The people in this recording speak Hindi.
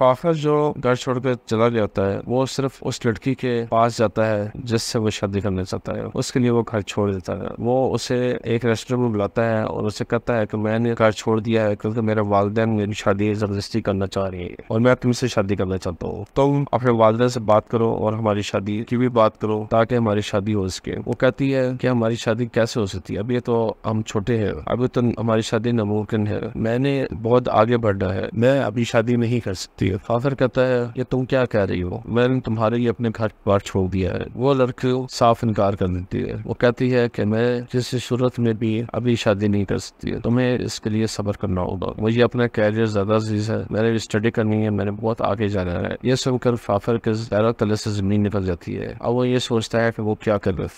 लिफाफा जो घर छोड़कर चला जाता है वो सिर्फ उस लड़की के पास जाता है जिससे वो शादी करना चाहता है उसके लिए वो घर छोड़ देता है वो उसे एक रेस्टोरेंट में बुलाता है और उसे कहता है कि मैंने घर छोड़ दिया है क्योंकि मेरे वालदे मेरी शादी जबरदस्ती करना चाह रही है और मैं तुमसे शादी करना चाहता हूँ तुम अपने वालदे से बात करो और हमारी शादी की भी बात करो ताकि हमारी शादी हो सके वो कहती है कि हमारी शादी कैसे हो सकती है अभी तो हम छोटे हैं अभी तो हमारी शादी नामुमकिन है मैंने बहुत आगे बढ़ना है मैं अभी शादी नहीं कर सकती होती है फादर कहता है ये तुम क्या कह रही हो मैंने तुम्हारे लिए अपने घर बार छोड़ दिया है वो लड़की साफ इनकार कर देती है वो कहती है कि मैं जिस सूरत में भी अभी शादी नहीं कर सकती है तुम्हें इसके लिए सबर करना होगा मुझे अपना कैरियर ज्यादा अजीज है मैंने स्टडी करनी है मैंने बहुत आगे जाना है ये सुनकर फाफर के तले से जमीन निकल जाती है अब वो ये सोचता है कि वो क्या कर रहे